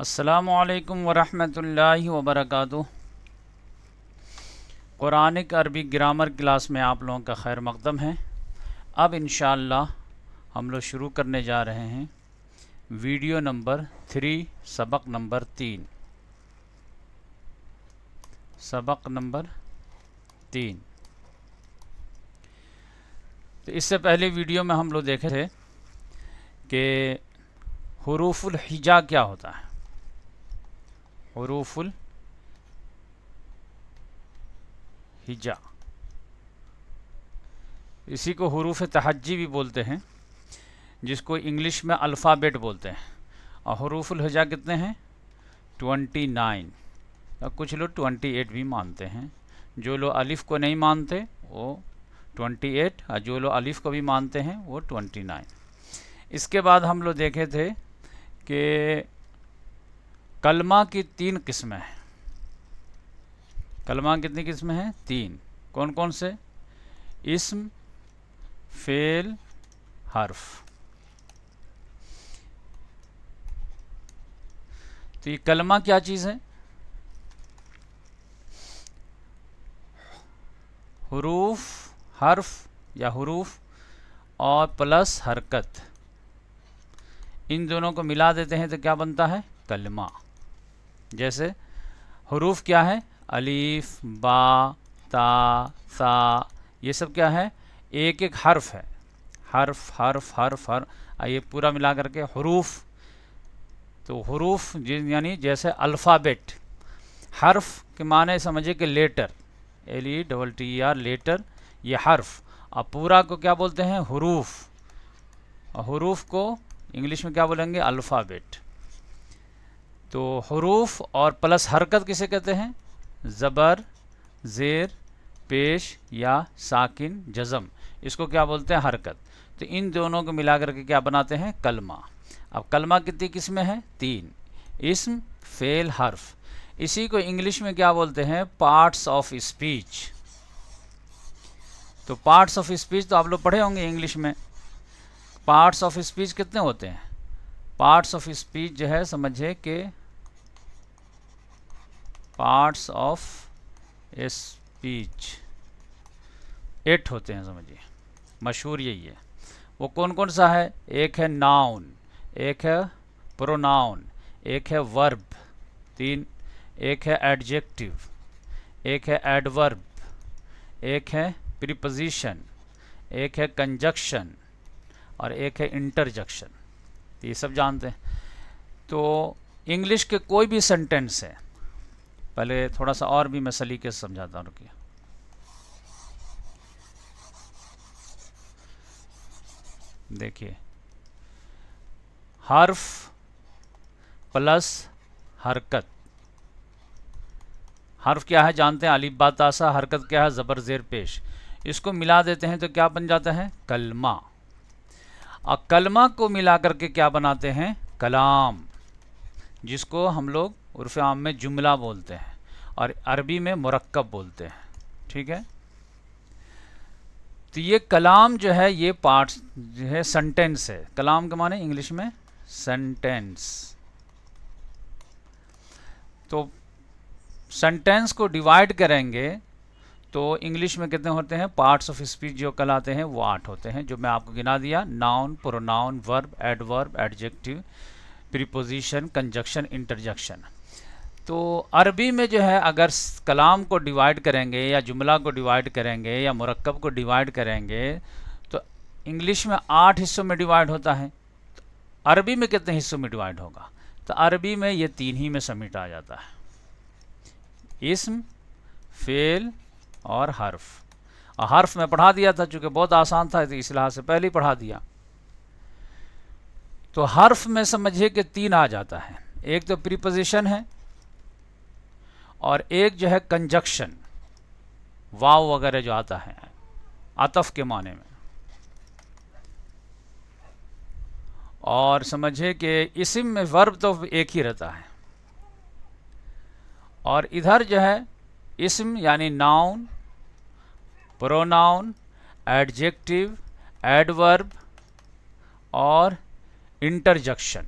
असलकम वरहमल वबरक क़ुरानिक अरबी ग्रामर क्लास में आप लोगों का खैर मकदम है अब इन हम लोग शुरू करने जा रहे हैं वीडियो नंबर थ्री सबक नंबर तीन सबक नंबर तीन तो इससे पहले वीडियो में हम लोग देखे थे कि हरूफुल हिजा क्या होता है हरूफुल हिजा इसी को हरूफ तहजी भी बोलते हैं जिसको इंग्लिश में अल्फ़ाबेट बोलते हैं और हरूफुल हिजा कितने हैं ट्वेंटी नाइन कुछ लोग ट्वेंटी एट भी मानते हैं जो लोग अलिफ़ को नहीं मानते वो ट्वेंटी एट और जो लोग अलिफ़ को भी मानते हैं वो ट्वेंटी नाइन इसके बाद हम लोग देखे थे कि कलमा की तीन किस्में हैं कलमा कितनी किस्में हैं तीन कौन कौन से इसम फेल हर्फ तो ये कलमा क्या चीज़ है हरूफ हर्फ या हरूफ और प्लस हरकत इन दोनों को मिला देते हैं तो क्या बनता है कलमा जैसे हरूफ क्या है अलीफ बा ता सा ये सब क्या है एक एक हर्फ है हर्फ हर्फ हर्फ हर आइए पूरा मिला करके हरूफ तो हरूफ यानी जैसे अल्फ़ाबेट हर्फ के माने समझिए कि letter L E double T R letter ये हर्फ और पूरा को क्या बोलते हैं हरूफ हरूफ को इंग्लिश में क्या बोलेंगे अल्फ़ाबेट तो हरूफ और प्लस हरकत किसे कहते हैं ज़बर ज़ेर पेश या साकिन जज़म इसको क्या बोलते हैं हरकत तो इन दोनों को मिला करके क्या बनाते हैं कलमा अब कलमा कितनी किस्में हैं तीन इसम फेल हर्फ इसी को इंग्लिश में क्या बोलते हैं पार्ट्स ऑफ स्पीच तो पार्ट्स ऑफ स्पीच तो आप लोग पढ़े होंगे इंग्लिश में पार्ट्स ऑफ स्पीच कितने होते हैं पार्ट्स ऑफ स्पीच जो है समझिए कि पार्ट्स ऑफ स्पीच एट होते हैं समझिए मशहूर यही है वो कौन कौन सा है एक है नाउन एक है प्रोनाउन एक है वर्ब तीन एक है एडजेक्टिव एक है एडवर्ब एक है प्रीपोजिशन एक है कंजक्शन और एक है इंटरजक्शन ये सब जानते हैं तो इंग्लिश के कोई भी सेंटेंस है पहले थोड़ा सा और भी मैं सलीके से समझाता हूँ रुकिए देखिए हर्फ प्लस हरकत हर्फ क्या है जानते हैं अलीब बातासा हरकत क्या है ज़बर ज़ेर पेश इसको मिला देते हैं तो क्या बन जाता है कलमा और कलमा को मिला करके क्या बनाते हैं कलाम जिसको हम लोग उर्फ आम में जुमला बोलते हैं और अरबी में मरकब बोलते हैं ठीक है तो ये कलाम जो है ये पार्ट्स जो है सेंटेंस है कलाम के माने इंग्लिश में सेंटेंस तो सेंटेंस को डिवाइड करेंगे तो इंग्लिश में कितने होते हैं पार्ट्स ऑफ स्पीच जो कल आते हैं वो आठ होते हैं जो मैं आपको गिना दिया noun pronoun verb adverb adjective preposition conjunction interjection तो अरबी में जो है अगर कलाम को डिवाइड करेंगे या जुमला को डिवाइड करेंगे या मरकब को डिवाइड करेंगे तो इंग्लिश में आठ हिस्सों में डिवाइड होता है तो अरबी में कितने हिस्सों में डिवाइड होगा तो अरबी में ये तीन ही में आ जाता है इसम फेल और हर्फ और हर्फ में पढ़ा दिया था चूँकि बहुत आसान था इस लिहाज से पहले ही पढ़ा दिया तो हर्फ में समझिए कि तीन आ जाता है एक तो प्रीपोजिशन है और एक जो है कंजक्शन वाव वगैरह जो आता है अतफ़ के माने में और समझे कि इसम में वर्ब तो एक ही रहता है और इधर जो है इसम यानी नाउन प्रोनाउन एडजेक्टिव एडवर्ब और इंटरजक्शन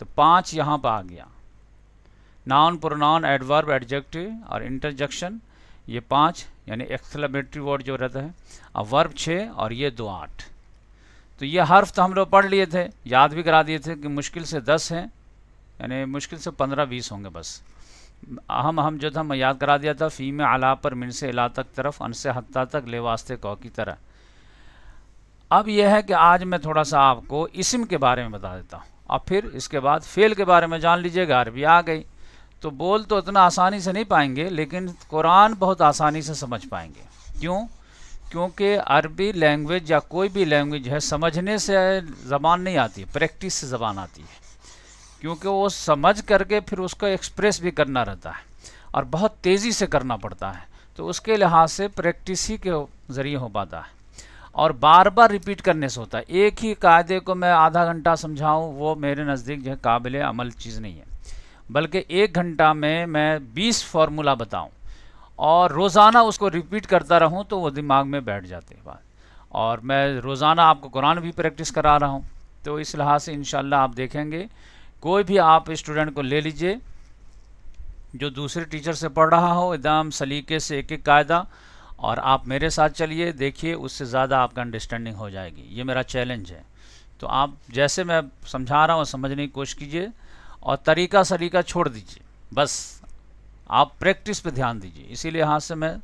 तो पांच यहाँ पर आ गया नाउन प्रोनाउन एडवर्ब एडजेक्टिव और इंटरजेक्शन ये पाँच यानी एक्सलेमेटरी वर्ड जो रहता है और वर्ब छः और ये दो आठ तो ये हर्फ तो हम लोग पढ़ लिए थे याद भी करा दिए थे कि मुश्किल से दस हैं यानी मुश्किल से पंद्रह बीस होंगे बस अहम अहम जो था मैं याद करा दिया था फ़ी में आला पर मिन से इला तक तरफ अन से हत्ता तक ले वास्ते कौ की तरह अब यह है कि आज मैं थोड़ा सा आपको इसम के बारे में बता देता हूँ और फिर इसके बाद फेल के बारे में जान लीजिएगा अरबी आ गई तो बोल तो इतना आसानी से नहीं पाएंगे लेकिन कुरान बहुत आसानी से समझ पाएंगे क्यों क्योंकि अरबी लैंग्वेज या कोई भी लैंग्वेज है समझने से ज़बान नहीं आती प्रैक्टिस से ज़बान आती है क्योंकि वो समझ करके फिर उसको एक्सप्रेस भी करना रहता है और बहुत तेज़ी से करना पड़ता है तो उसके लिहाज से प्रैक्टिस ही के ज़रिए हो पाता है और बार बार रिपीट करने से होता है एक ही कायदे को मैं आधा घंटा समझाऊँ वो मेरे नज़दीक जो है काबिल अमल चीज़ नहीं है बल्कि एक घंटा में मैं 20 फार्मूला बताऊं और रोज़ाना उसको रिपीट करता रहूं तो वो दिमाग में बैठ जाते हैं बात और मैं रोज़ाना आपको कुरान भी प्रैक्टिस करा रहा हूं तो इस लिहाज से इन आप देखेंगे कोई भी आप स्टूडेंट को ले लीजिए जो दूसरे टीचर से पढ़ रहा हो एकदम सलीके से एक एक कायदा और आप मेरे साथ चलिए देखिए उससे ज़्यादा आपका अंडरस्टैंडिंग हो जाएगी ये मेरा चैलेंज है तो आप जैसे मैं समझा रहा हूँ समझने की कोशिश कीजिए और तरीका सरीका छोड़ दीजिए बस आप प्रैक्टिस पे ध्यान दीजिए इसीलिए यहाँ से मैं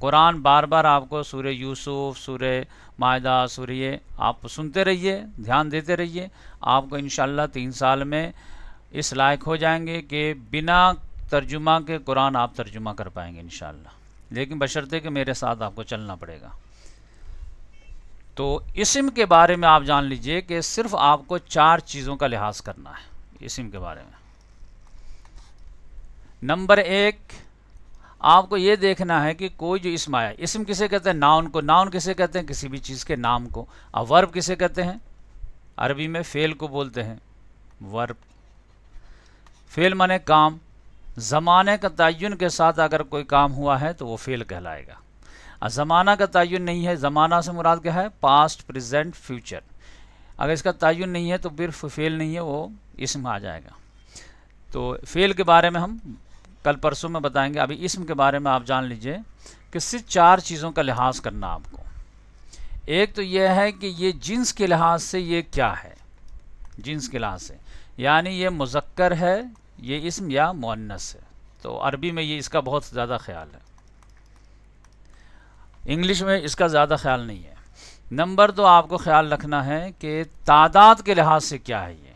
कुरान बार बार आपको सूर्य यूसुफ सूर्य मायदा सूर्य आप सुनते रहिए ध्यान देते रहिए आपको इन तीन साल में इस लायक हो जाएंगे कि बिना तर्जुमा के कुरान आप तर्जुमा कर पाएंगे इन लेकिन बशर्ते कि मेरे साथ आपको चलना पड़ेगा तो इसम के बारे में आप जान लीजिए कि सिर्फ आपको चार चीज़ों का लिहाज करना है इसम के बारे में नंबर एक आपको ये देखना है कि कोई जो इसम आया इसम किसे कहते हैं नाउन को नाउन किसे कहते हैं किसी भी चीज़ के नाम को अब वर्ब किसे कहते हैं अरबी में फेल को बोलते हैं वर्ब फेल माने काम ज़माने का तयन के साथ अगर कोई काम हुआ है तो वो फेल कहलाएगा ज़माना का तयन नहीं है ज़माना से मुराद क्या है पास्ट प्रेजेंट फ्यूचर अगर इसका तयन नहीं है तो फिर फेल नहीं है वो इसम आ जाएगा तो फेल के बारे में हम कल परसों में बताएंगे अभी इसम के बारे में आप जान लीजिए कि सिर्फ चार चीज़ों का लिहाज करना आपको एक तो यह है कि ये जिन्स के लिहाज से ये क्या है जिन्स के लिहाज से यानी ये मुजक्कर है ये इसम या मुनस है तो अरबी में ये इसका बहुत ज़्यादा ख्याल है इंग्लिश में इसका ज़्यादा ख्याल नहीं है नंबर तो आपको ख्याल रखना है कि तादाद के लिहाज से क्या है ये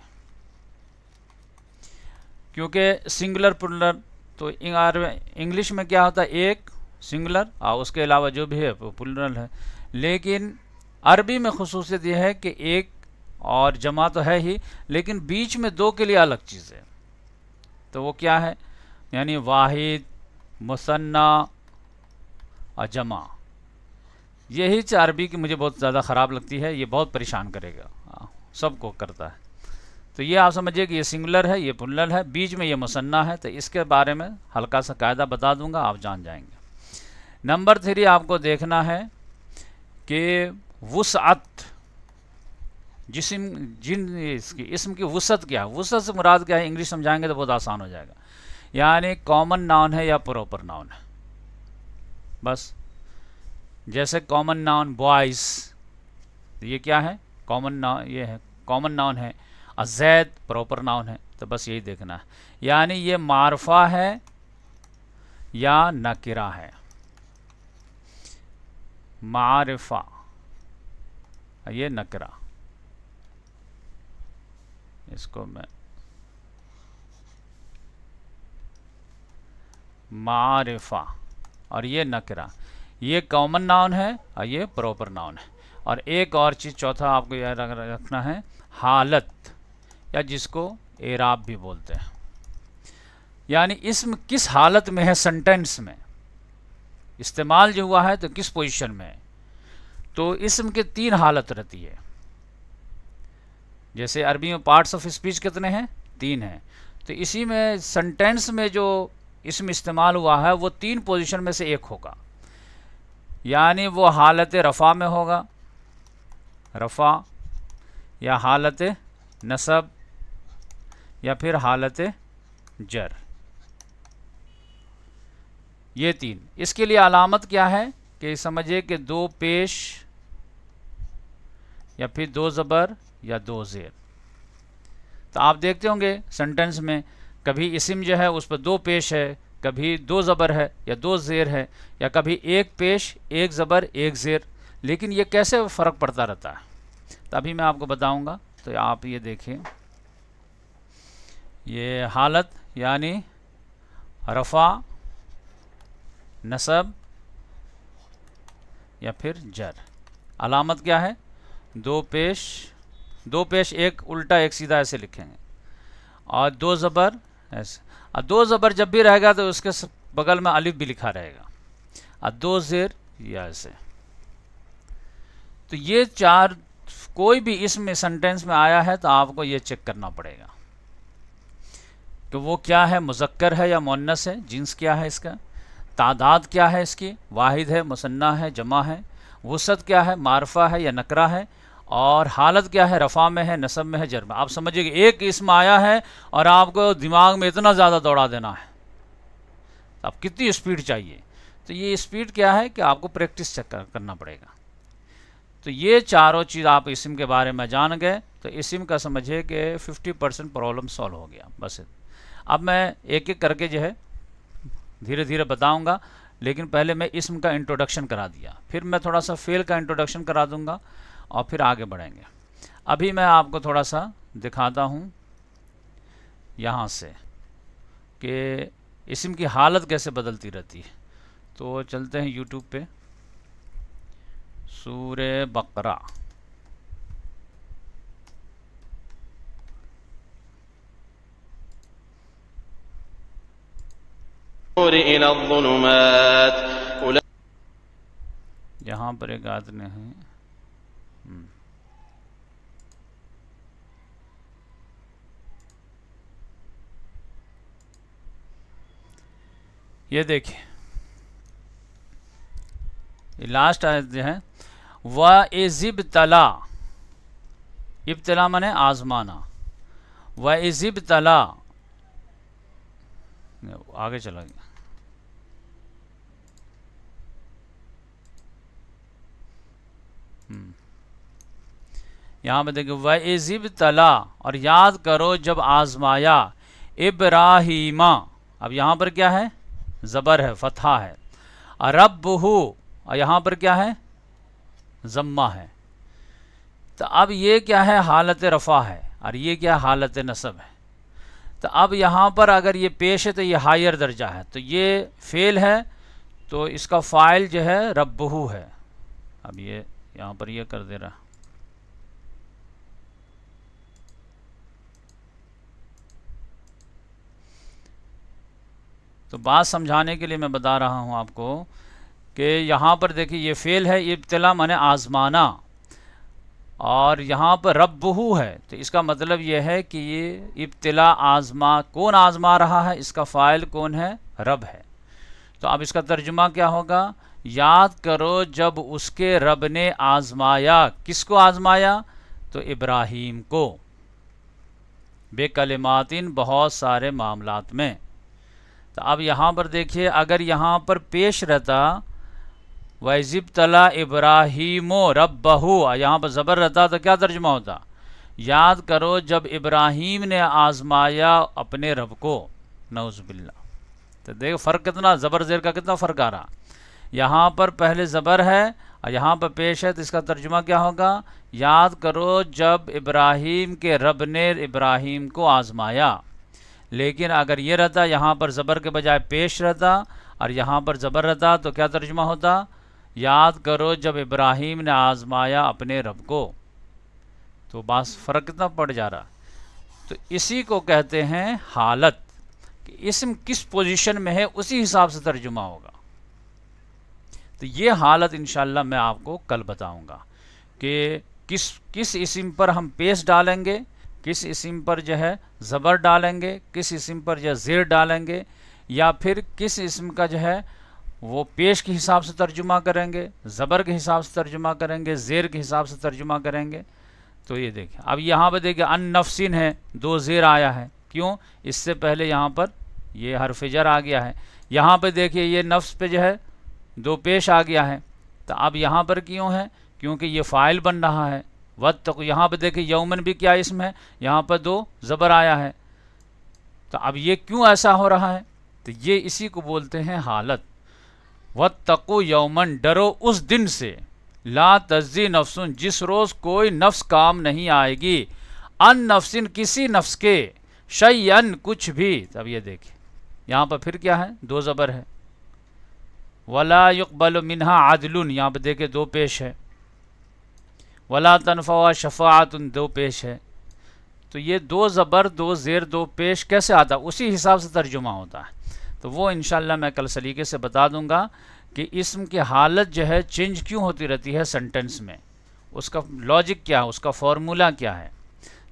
क्योंकि सिंगुलर पुलर तो इंग्लिश में क्या होता है एक सिंगुलर और उसके अलावा जो भी है वो पुलरल है लेकिन अरबी में खसूसियत यह है कि एक और जमा तो है ही लेकिन बीच में दो के लिए अलग चीज़ है तो वो क्या है यानी वाहिद मुसन्ना और जमा यही चार बी की मुझे बहुत ज़्यादा ख़राब लगती है ये बहुत परेशान करेगा हाँ, सबको करता है तो ये आप समझिए कि ये सिंगुलर है ये पुल्लर है बीच में ये मुसन्ना है तो इसके बारे में हल्का सा कायदा बता दूंगा आप जान जाएंगे नंबर थ्री आपको देखना है कि वसअत जिसम जिन इसकी इसम की वसत क्या है वसत से मुराद क्या है इंग्लिश समझाएंगे तो बहुत आसान हो जाएगा यानी कॉमन नाउन है या प्रॉपर नाउन है बस जैसे कॉमन नाउन बॉयज़ ये क्या है कॉमन नाउन ये है कॉमन नाउन है अजैद प्रॉपर नाउन है तो बस यही देखना है यानी ये मारफा है या नकिरा है मारफा ये नकरा इसको मैं मारफा और ये नकरा ये कॉमन नाउन है और ये प्रॉपर नाउन है और एक और चीज़ चौथा आपको यह रखना है हालत या जिसको एराब भी बोलते हैं यानी इसम किस हालत में है सेंटेंस में इस्तेमाल जो हुआ है तो किस पोजीशन में तो इसम के तीन हालत रहती है जैसे अरबी में पार्ट्स ऑफ स्पीच कितने हैं तीन हैं तो इसी में सेंटेंस में जो इसम इस्तेमाल हुआ है वो तीन पोजीशन में से एक होगा यानी वो हालत रफ़ा में होगा रफ़ा या हालत नसब या फिर हालत जर ये तीन इसके लिए अलामत क्या है कि समझिए कि दो पेश या फिर दो ज़बर या दो ज़ेर तो आप देखते होंगे सेंटेंस में कभी इसम जो है उस पर दो पेश है कभी दो ज़बर है या दो ज़ेर है या कभी एक पेश एक ज़बर एक ज़ेर लेकिन ये कैसे फ़र्क पड़ता रहता है तभी मैं आपको बताऊंगा तो आप ये देखें ये हालत यानी रफ़ा नसब या फिर जर अलामत क्या है दो पेश दो पेश एक उल्टा एक सीधा ऐसे लिखेंगे और दो ज़बर ऐसा दो ज़बर जब भी रहेगा तो उसके बगल में अलिफ भी लिखा रहेगा और दो ज़ेर या ऐसे तो ये चार कोई भी इसमें सेंटेंस में आया है तो आपको ये चेक करना पड़ेगा कि वो क्या है मुजक्कर है या मोनस है जिन्स क्या है इसका तादाद क्या है इसकी वाहिद है मुसन्ना है जमा है वसत क्या है मारफा है या नकरा है और हालत क्या है रफ़ा में है नसब में है जर में आप समझिए कि एक इसम आया है और आपको दिमाग में इतना ज़्यादा दौड़ा देना है तो आप कितनी स्पीड चाहिए तो ये स्पीड क्या है कि आपको प्रैक्टिस चेक करना पड़ेगा तो ये चारों चीज़ आप इसम के बारे में जान गए तो इसम का समझिए कि 50 परसेंट प्रॉब्लम सॉल्व हो गया बस अब मैं एक एक करके जो है धीरे धीरे बताऊँगा लेकिन पहले मैं इसम का इंट्रोडक्शन करा दिया फिर मैं थोड़ा सा फेल का इंट्रोडक्शन करा दूँगा और फिर आगे बढ़ेंगे अभी मैं आपको थोड़ा सा दिखाता हूँ यहाँ से कि इसम की हालत कैसे बदलती रहती है तो चलते हैं यूट्यूब पे सूर बकरा यहाँ पर एक आदमी है ये देखिए लास्ट जो है वह एजिब तला इब्तला मैंने आजमाना व एजिब तला आगे चला गया यहाँ पर देखिए वह इजिब तला और याद करो जब आजमाया इब्राहिमा अब यहाँ पर क्या है ज़बर है फतहा है रब हो और यहाँ पर क्या है जम्मा है तो अब ये क्या है हालत रफ़ा है और ये क्या हालत नसब है तो अब यहाँ पर अगर ये पेश है तो ये हायर दर्जा है तो ये फेल है तो इसका फ़ाइल जो है रबहू है अब ये यहाँ पर ये कर दे रहा तो बात समझाने के लिए मैं बता रहा हूँ आपको कि यहाँ पर देखिए ये फेल है इब्तला मैंने आज़माना और यहाँ पर रबहू है तो इसका मतलब यह है कि ये इब्तला आज़मा कौन आज़मा रहा है इसका फ़ाइल कौन है रब है तो अब इसका तर्जुमा क्या होगा याद करो जब उसके रब ने आज़माया किसको आज़माया तो इब्राहिम को बेकलमातिन बहुत सारे मामलात में तो अब यहाँ पर देखिए अगर यहाँ पर पेश रहता वैजिब तला इब्राहिमो बहू यहाँ पर ज़बर रहता तो क्या तर्जमा होता याद करो जब इब्राहिम ने आजमाया अपने रब को नौजबिल्ला तो देखो फ़र्क कितना ज़बर ज़ेर का कितना फ़र्क आ रहा यहाँ पर पहले ज़बर है और यहाँ पर पेश है तो इसका तर्जुमा क्या होगा याद करो जब इब्राहिम के रब ने इब्राहिम को आज़माया लेकिन अगर ये रहता यहाँ पर ज़बर के बजाय पेश रहता और यहाँ पर ज़बर रहता तो क्या तर्जमा होता याद करो जब इब्राहिम ने आजमाया अपने रब को तो बास फ़र्क कितना पड़ जा रहा तो इसी को कहते हैं हालत कि इसम किस पोजीशन में है उसी हिसाब से तर्जुमा होगा तो ये हालत इन मैं आपको कल बताऊँगा कि किस किस इसम पर हम पेश डालेंगे किस इसम पर जो है ज़बर डालेंगे किस इसम पर जो है ज़ेर डालेंगे या फिर किस इसम का जो है वो पेश के हिसाब से तर्जुमा करेंगे ज़बर के हिसाब से तर्जुमा करेंगे ज़ेर के हिसाब से तर्जुमा करेंगे तो ये देखिए अब यहाँ पर देखिए अन नफसिन है दो ज़ेर आया है क्यों इससे पहले यहाँ पर ये हर फिजर आ गया है यहाँ पर देखिए ये नफ्स पे जो है दो पेश आ गया है तो अब यहाँ पर क्यों है क्योंकि ये फ़ाइल बन रहा है वत तक तो यहाँ पर देखिए यौमन भी क्या इसम है यहाँ पर दो ज़बर आया है तो अब ये क्यों ऐसा हो रहा है तो ये इसी को बोलते हैं हालत वत तको तो यौमन डरो उस दिन से ला तजी नफसुन जिस रोज़ कोई नफ्स काम नहीं आएगी अन नफसिन किसी नफ्स के शयन कुछ भी तब तो ये देखिए यहाँ पर फिर क्या है दो ज़बर है वला युकबल मिनहा आदलुन यहाँ पर देखे दो पेश है वला तनफ़ा शफ़ात उन दो पेश है तो ये दो ज़बर दो ज़ेर दो पेश कैसे आता उसी हिसाब से तर्जुमा होता है तो वो इन मैं कल सलीके से बता दूँगा कि इसम की हालत जो है चेंज क्यों होती रहती है सेंटेंस में उसका लॉजिक क्या है उसका फार्मूला क्या है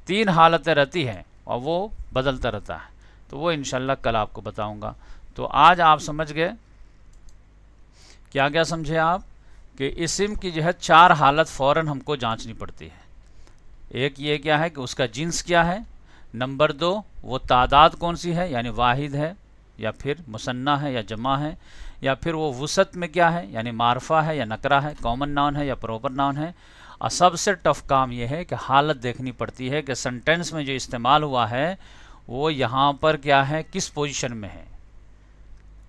तीन हालतें रहती हैं और वो बदलता रहता है तो वो इन कल आपको बताऊँगा तो आज आप समझ गए क्या क्या समझे आप कि इसम की जो है चार हालत फ़ौर हमको जांचनी पड़ती है एक ये क्या है कि उसका जिन्स क्या है नंबर दो वो तादाद कौन सी है यानी वाहिद है या फिर मुसन्ना है या जमा है या फिर वो वसत में क्या है यानी मारफा है या नकरा है कॉमन नाउन है या प्रॉपर नाउन है और सबसे टफ काम यह है कि हालत देखनी पड़ती है कि सेंटेंस में जो इस्तेमाल हुआ है वो यहाँ पर क्या है किस पोजीशन में है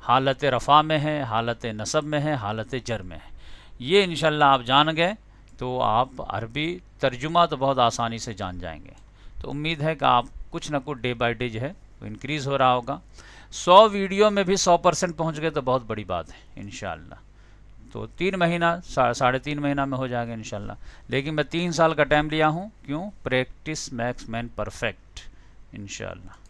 हालत रफ़ा में है हालत नसब में है हालत जर में है ये इन आप जान गए तो आप अरबी तर्जुमा तो बहुत आसानी से जान जाएंगे तो उम्मीद है कि आप कुछ ना कुछ डे बाई डे जो है वो इनक्रीज़ हो रहा होगा सौ वीडियो में भी सौ परसेंट पहुँच गए तो बहुत बड़ी बात है इन तो तीन महीना सा, साढ़े तीन महीना में हो जाएगा इन लेकिन मैं तीन साल का टाइम लिया हूँ क्यों प्रैक्टिस मैक्स मैन परफेक्ट इन